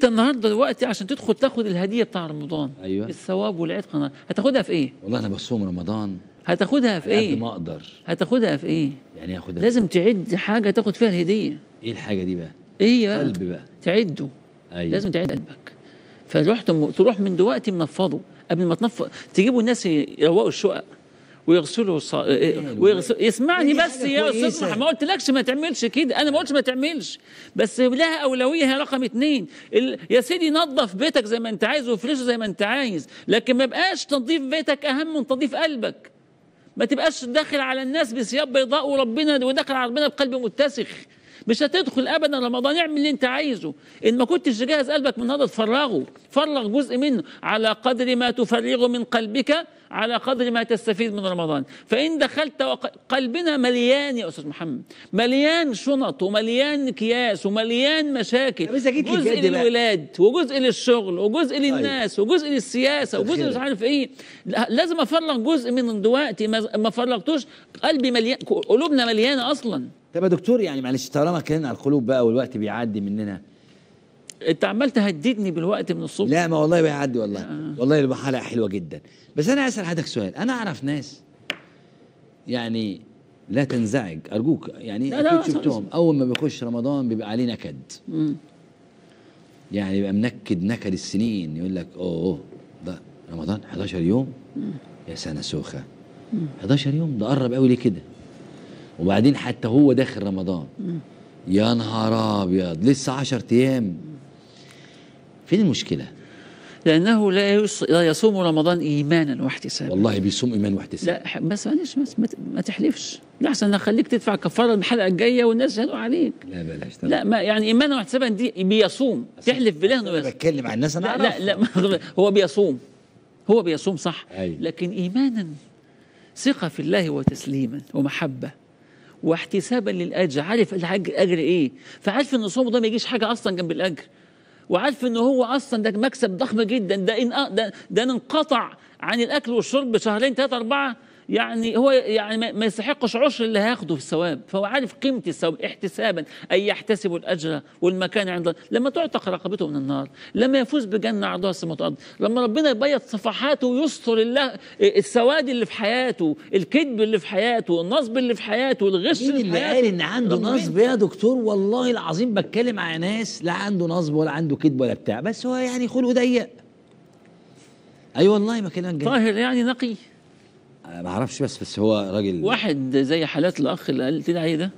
انت النهارده دلوقتي عشان تدخل تاخد الهديه بتاع رمضان ايوه الثواب والعتق هتاخدها في ايه؟ والله انا بصوم رمضان هتاخدها في ايه؟ قد ما اقدر هتاخدها في ايه؟ يعني هاخدها لازم تعد حاجه تاخد فيها الهديه ايه الحاجه دي بقى؟ ايه بقى؟ قلب بقى تعده ايوه لازم تعد قلبك فروح تروح من دلوقتي منفضه قبل ما تنفض تجيبوا الناس يروقوا الشقق ويغسلوا ص... ويغسل... اسمعني بس يا استاذ محمد ما قلتلكش ما تعملش كده انا ما قلتش ما تعملش بس لها اولويه هي رقم اثنين ال... يا سيدي نظف بيتك زي ما انت عايز وفرشه زي ما انت عايز لكن ما بقاش تنظيف بيتك اهم من تنظيف قلبك ما تبقاش داخل على الناس بثياب بيضاء وربنا وداخل على ربنا بقلب متسخ مش هتدخل ابدا رمضان اعمل اللي انت عايزه ان ما كنتش جاهز قلبك من هذا تفرغه فرغ جزء منه على قدر ما تفرغه من قلبك على قدر ما تستفيد من رمضان فإن دخلت قلبنا مليان يا أستاذ محمد مليان شنط ومليان أكياس ومليان مشاكل جزء للولاد وجزء للشغل وجزء طيب. للناس وجزء للسياسة وجزء مش عارف إيه لازم أفرغ جزء من دلوقتي ما فرغتوش قلبي مليان قلوبنا مليانة أصلاً طب يا دكتور يعني معلش طالما اتكلمنا على القلوب بقى والوقت بيعدي مننا انت عمال تهددني بالوقت من الصبح لا ما والله بيعدي والله آه. والله يبقى حلوه جدا بس انا اسال حضرتك سؤال انا اعرف ناس يعني لا تنزعج ارجوك يعني لا اكيد شفتهم اول ما بيخش رمضان بيبقى عليه نكد مم. يعني بيبقى منكد نكد السنين يقول لك اوه ده رمضان 11 يوم مم. يا سنه سوخه مم. 11 يوم ده قرب قوي ليه كده وبعدين حتى هو داخل رمضان يا نهار ابيض لسه 10 ايام فين المشكله؟ لانه لا لا يصوم رمضان ايمانا واحتسابا والله بيصوم ايمان واحتسابا لا بس معلش ما تحلفش لا احسن اخليك تدفع كفاره الحلقه الجايه والناس يهدوا عليك لا بلاش لا ما يعني ايمانا واحتسابا دي بيصوم تحلف بالله انه بتكلم عن الناس انا لا لا, لا هو بيصوم هو بيصوم صح أي. أيوة. لكن ايمانا ثقه في الله وتسليما ومحبه واحتسابا للاجر عارف الاجر اجر ايه فعارف ان صومه ده ما يجيش حاجه اصلا جنب الاجر وعارف ان هو اصلا ده مكسب ضخم جدا ده إن آه، ده, ده انقطع عن الاكل والشرب شهرين ثلاثه اربعه يعني هو يعني ما يستحقش عشر اللي هياخده في الثواب فهو عارف قيمة الثواب احتسابا أي يحتسب الأجر والمكان عند لما تعتق رقبته من النار لما يفوز بجنة عرضها السماوات والأرض لما ربنا يبيض صفحاته ويستر الله إيه، السواد اللي في حياته الكذب اللي في حياته النصب اللي في حياته الغش مين اللي قال إن عنده نصب يا دكتور والله العظيم بتكلم على ناس لا عنده نصب ولا عنده كذب ولا بتاع بس هو يعني خلقه ضيق اي أيوة والله بكلمك جميل طاهر يعني نقي ما اعرفش بس بس هو راجل واحد زي حالات الاخ اللي قلت لي عليه ده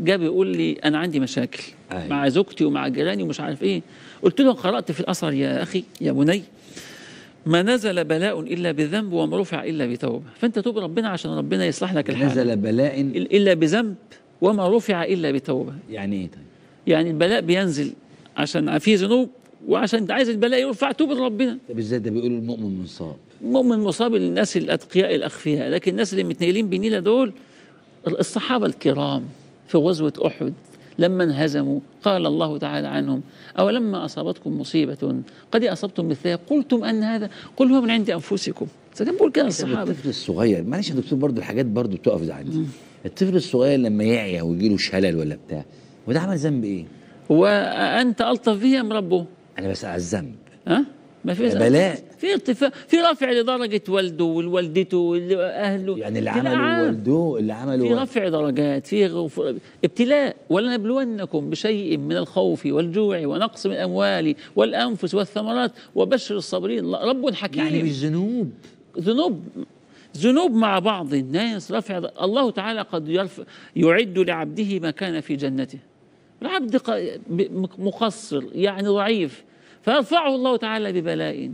جه بيقول لي انا عندي مشاكل أيوة. مع زوجتي ومع جيراني ومش عارف ايه قلت له قرات في الاثر يا اخي يا بني ما نزل بلاء الا بذنب وما رفع الا بتوبه فانت توب ربنا عشان ربنا يصلح لك الحال نزل بلاء الا بذنب وما رفع الا بتوبه يعني ايه طيب يعني البلاء بينزل عشان في ذنوب وعشان عايز البلاء يرفع توبه ربنا طب ازاي ده بيقولوا المؤمن مصاب المؤمن مصاب للناس الاتقياء الاخفياء لكن الناس اللي متنيلين بنيله دول الصحابه الكرام في غزوه احد لما انهزموا قال الله تعالى عنهم أو لما أصابتكم مصيبة قد أصبتم مثلها قلتم أن هذا قل هو من عند أنفسكم كان بيقول كده الصحابة الطفل الصغير معلش يا دكتور برضه الحاجات برضه بتقف عندي الطفل الصغير لما يعيا ويجي له شلل ولا بتاع وده عمل ذنب إيه؟ وأنت ألطف به أم ربه؟ أنا بس على الذنب ها؟ ما في بلاء في ارتفاع في رفع لدرجه والده والوالدته واهله يعني اللي عمله والده اللي عمله في رفع درجات في غفر... ابتلاء ولنبلونكم بشيء من الخوف والجوع ونقص من الاموال والانفس والثمرات وبشر الصابرين رب حكيم يعني مش ذنوب ذنوب ذنوب مع بعض الناس رفع الله تعالى قد يرف... يعد لعبده ما كان في جنته العبد مقصر يعني ضعيف فيرفعه الله تعالى ببلاء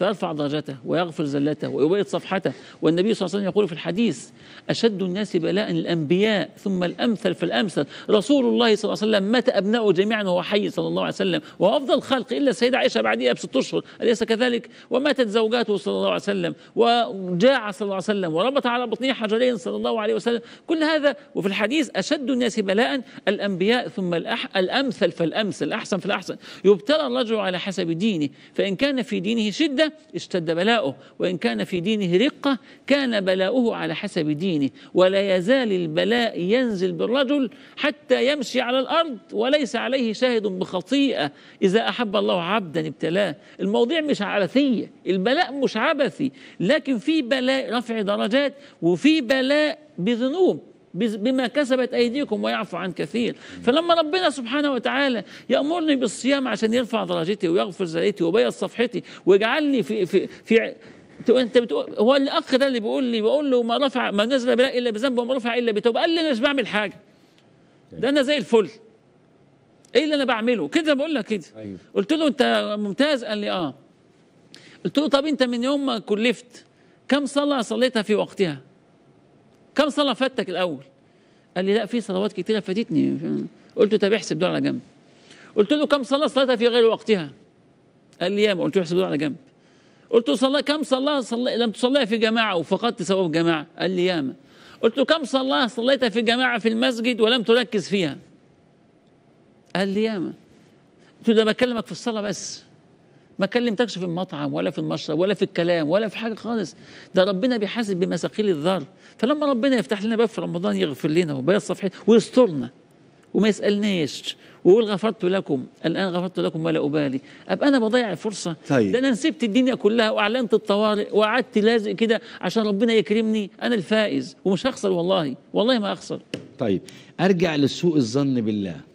فيرفع درجته ويغفر زلته ويبيض صفحته والنبي صلى الله عليه وسلم يقول في الحديث أشد الناس بلاء الأنبياء ثم الأمثل فالأمثل رسول الله صلى الله عليه وسلم مات أبناؤه جميعا وهو حي صلى الله عليه وسلم وأفضل الخلق إلا السيدة عائشة بعدها بست أشهر أليس كذلك وماتت زوجاته صلى الله عليه وسلم وجاع صلى الله عليه وسلم وربط على بطنه حجرين صلى الله عليه وسلم كل هذا وفي الحديث أشد الناس بلاء الأنبياء ثم الأح الأمثل فالأمثل الأحسن فالأحسن يبتلى الرجل على حسب دينه فإن كان في دينه شدة اشتد بلاؤه وإن كان في دينه رقة كان بلاؤه على حسب دينه ولا يزال البلاء ينزل بالرجل حتى يمشي على الأرض وليس عليه شاهد بخطيئة إذا أحب الله عبدا ابتلاه الموضوع مش عبثية البلاء مش عبثي لكن في بلاء رفع درجات وفي بلاء بذنوب بما كسبت أيديكم ويعفو عن كثير فلما ربنا سبحانه وتعالى يأمرني بالصيام عشان يرفع درجتي ويغفر زلتي ويبيض صفحتي ويجعلني في في في انت بتقول هو الاخ ده اللي بيقول لي بقول له ما رفع ما نزل بلا الا بذنب وما رفع الا بتوبه قال لي انا مش بعمل حاجه ده انا زي الفل ايه اللي انا بعمله كده بقول لك كده أيوه. قلت له انت ممتاز قال لي اه قلت له طب انت من يوم ما كلفت كم صلاه صليتها في وقتها كم صلاه فاتك الاول قال لي لا في صلوات كتيره فاتتني قلت له طب احسب دول على جنب قلت له كم صلاه صليتها في غير وقتها قال لي ياما قلت له احسب دول على جنب قلت له صلاة كم صلاه صلى لم تصليها في جماعه وفقدت ثواب جماعه قال لي ياما قلت له كم صلاه صليتها في جماعه في المسجد ولم تركز فيها قال لي ياما قلت له ده بكلمك في الصلاه بس ما كلمتكش في المطعم ولا في المشرب ولا في الكلام ولا في حاجه خالص ده ربنا بيحاسب بمساقيل الذر فلما ربنا يفتح لنا باب في رمضان يغفر لنا وبيض صفحتنا ويسترنا وما يسالناش ويقول غفرت لكم الان غفرت لكم ولا ابالي ابقى انا بضيع الفرصه طيب. ده انا سبت الدنيا كلها واعلنت الطوارئ وقعدت لازق كده عشان ربنا يكرمني انا الفائز ومش هخسر والله والله ما اخسر طيب ارجع لسوء الظن بالله